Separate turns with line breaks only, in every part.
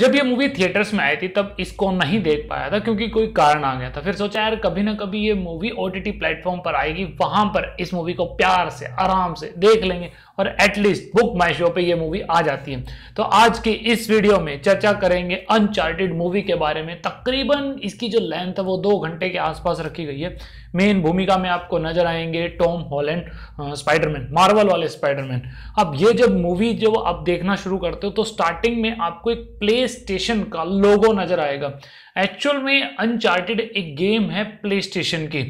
जब ये movie theatres में आई थी तब इसको नहीं देख पाया था क्योंकि कोई कारण आ गया था फिर सोचा यार कभी ना कभी ये मूवी ओ टी प्लेटफॉर्म पर आएगी वहां पर इस मूवी को प्यार से आराम से देख लेंगे और एटलीस्ट बुक माई शो पर यह मूवी आ जाती है तो आज की इस वीडियो में चर्चा करेंगे अनचार्टेड मूवी के बारे में तकरीबन इसकी जो लेंथ है वो दो घंटे के आसपास रखी गई है मेन भूमिका में आपको नजर आएंगे टॉम हॉलैंड स्पाइडरमैन मार्वल वाले स्पाइडरमैन अब ये जब मूवी जब आप देखना शुरू करते हो तो स्टार्टिंग में आपको एक प्ले स्टेशन का लोगो नजर आएगा एक्चुअल में अनचार्टेड एक गेम है प्ले स्टेशन की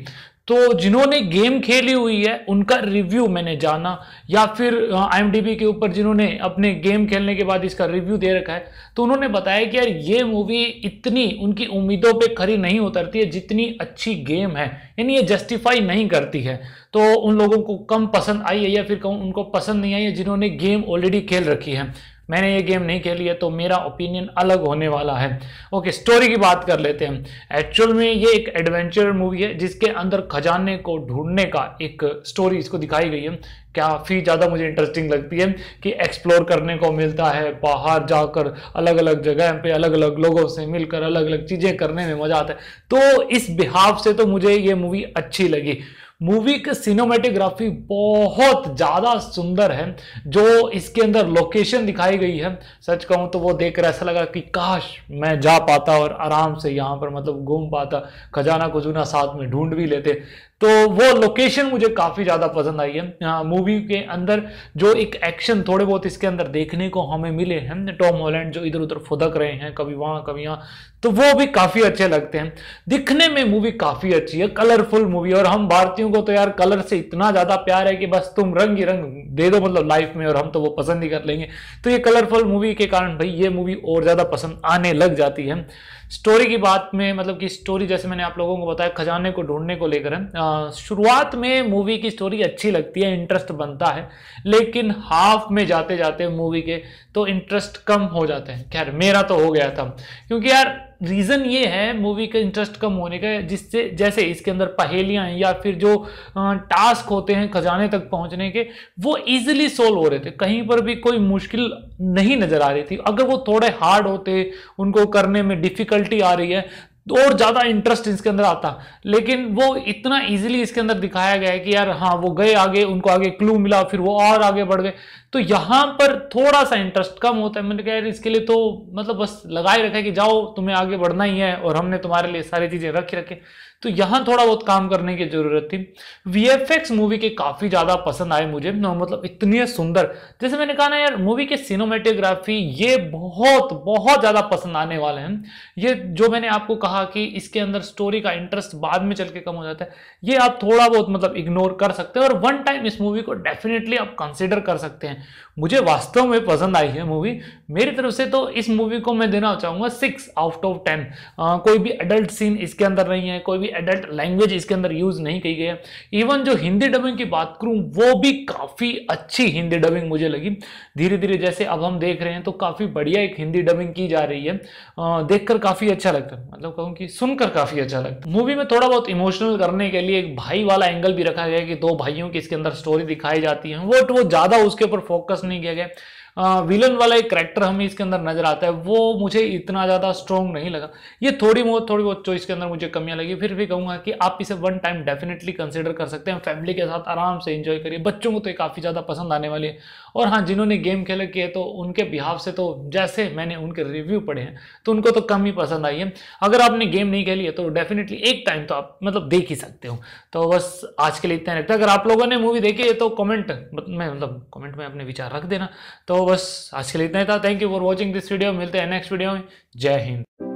तो जिन्होंने गेम खेली हुई है उनका रिव्यू मैंने जाना या फिर आई के ऊपर जिन्होंने अपने गेम खेलने के बाद इसका रिव्यू दे रखा है तो उन्होंने बताया कि यार ये मूवी इतनी उनकी उम्मीदों पे खरी नहीं उतरती है जितनी अच्छी गेम है यानी ये जस्टिफाई नहीं करती है तो उन लोगों को कम पसंद आई है या फिर कम उनको पसंद नहीं आई है जिन्होंने गेम ऑलरेडी खेल रखी है मैंने ये गेम नहीं खेली है तो मेरा ओपिनियन अलग होने वाला है ओके स्टोरी की बात कर लेते हैं एक्चुअल में ये एक एडवेंचर मूवी है जिसके अंदर खजाने को ढूंढने का एक स्टोरी इसको दिखाई गई है काफ़ी ज़्यादा मुझे इंटरेस्टिंग लगती है कि एक्सप्लोर करने को मिलता है बाहर जाकर अलग अलग जगह पे अलग अलग लोगों से मिलकर अलग अलग चीज़ें करने में मज़ा आता है तो इस बिहाव से तो मुझे ये मूवी अच्छी लगी मूवी की सिनेमेटोग्राफी बहुत ज़्यादा सुंदर है जो इसके अंदर लोकेशन दिखाई गई है सच कहूँ तो वो देखकर ऐसा लगा कि काश मैं जा पाता और आराम से यहाँ पर मतलब घूम पाता खजाना खजूना साथ में ढूंढ भी लेते तो वो लोकेशन मुझे काफ़ी ज़्यादा पसंद आई है मूवी के अंदर जो एक एक्शन थोड़े बहुत इसके अंदर देखने को हमें मिले हैं टॉम हॉलैंड जो इधर उधर फुदक रहे हैं कभी वहां कभी यहाँ तो वो भी काफ़ी अच्छे लगते हैं दिखने में मूवी काफ़ी अच्छी है कलरफुल मूवी और हम भारतीयों को तो यार कलर से इतना ज़्यादा प्यार है कि बस तुम रंग ही रंग दे दो मतलब लाइफ में और हम तो वो पसंद ही कर लेंगे तो ये कलरफुल मूवी के कारण भाई ये मूवी और ज़्यादा पसंद आने लग जाती है स्टोरी की बात में मतलब कि स्टोरी जैसे मैंने आप लोगों को बताया खजाने को ढूंढने को लेकर शुरुआत में मूवी की स्टोरी अच्छी लगती है इंटरेस्ट बनता है लेकिन हाफ में जाते जाते मूवी के तो इंटरेस्ट कम हो जाते हैं खैर मेरा तो हो गया था क्योंकि यार रीज़न ये है मूवी का इंटरेस्ट कम होने का जिससे जैसे इसके अंदर पहेलियाँ या फिर जो टास्क होते हैं खजाने तक पहुँचने के वो ईजिली सोल्व हो रहे थे कहीं पर भी कोई मुश्किल नहीं नज़र आ रही थी अगर वो थोड़े हार्ड होते उनको करने में डिफ़िकल्टी आ रही है और ज़्यादा इंटरेस्ट इसके अंदर आता लेकिन वो इतना इजीली इसके अंदर दिखाया गया है कि यार हाँ वो गए आगे उनको आगे क्लू मिला फिर वो और आगे बढ़ गए तो यहां पर थोड़ा सा इंटरेस्ट कम होता है मैंने कहा यार इसके लिए तो मतलब बस लगाए रखा है कि जाओ तुम्हें आगे बढ़ना ही है और हमने तुम्हारे लिए सारी चीज़ें रखी रखे तो यहां थोड़ा बहुत काम करने की जरूरत थी वीएफएक्स मूवी के काफी ज्यादा पसंद आए मुझे मतलब इतनी सुंदर जैसे मैंने कहा ना यार मूवी के सिनेमेटोग्राफी ये बहुत बहुत ज्यादा पसंद आने वाले हैं ये जो मैंने आपको कहा कि इसके अंदर स्टोरी का इंटरेस्ट बाद में चल के कम हो जाता है ये आप थोड़ा बहुत मतलब इग्नोर कर सकते हैं और वन टाइम इस मूवी को डेफिनेटली आप कंसिडर कर सकते हैं मुझे वास्तव में पसंद आई है मूवी मेरी तरफ से तो इस मूवी को मैं देना चाहूंगा सिक्स आउट ऑफ टेन कोई भी एडल्ट सीन इसके अंदर नहीं है कोई भी एडल्ट लैंग्वेज इसके अंदर यूज नहीं की गई है इवन जो हिंदी डबिंग की बात करूं वो भी काफी अच्छी हिंदी डबिंग मुझे लगी धीरे धीरे जैसे अब हम देख रहे हैं तो काफी बढ़िया एक हिंदी डबिंग की जा रही है देखकर काफी अच्छा लगता है मतलब कहूँ कि सुनकर काफी अच्छा लगता है मूवी में थोड़ा बहुत इमोशनल करने के लिए एक भाई वाला एंगल भी रखा गया कि दो भाइयों की इसके अंदर स्टोरी दिखाई जाती है वो तो वो ज्यादा उसके ऊपर फोकस नहीं किया गया विलन वाला एक करेक्टर हमें इसके अंदर नजर आता है वो मुझे इतना ज़्यादा स्ट्रॉन्ग नहीं लगा ये थोड़ी बहुत थोड़ी बहुत चॉइस के अंदर मुझे कमियाँ लगी फिर भी कहूंगा कि आप इसे वन टाइम डेफिनेटली कंसिडर कर सकते हैं फैमिली के साथ आराम से इंजॉय करिए बच्चों को तो ये काफ़ी ज़्यादा पसंद आने वाली है और हाँ जिन्होंने गेम खेले किए तो उनके बिहाव से तो जैसे मैंने उनके रिव्यू पढ़े हैं तो उनको तो कम ही पसंद आई है अगर आपने गेम नहीं खेली है तो डेफिनेटली एक टाइम तो आप मतलब देख ही सकते हो तो बस आज के लिए इतना रखते है अगर आप लोगों ने मूवी देखी है तो कमेंट में मतलब कमेंट में अपने विचार रख देना तो बस आज के लिए इतना ही था thank you for watching this video मिलते हैं नेक्स्ट वीडियो में जय हिंद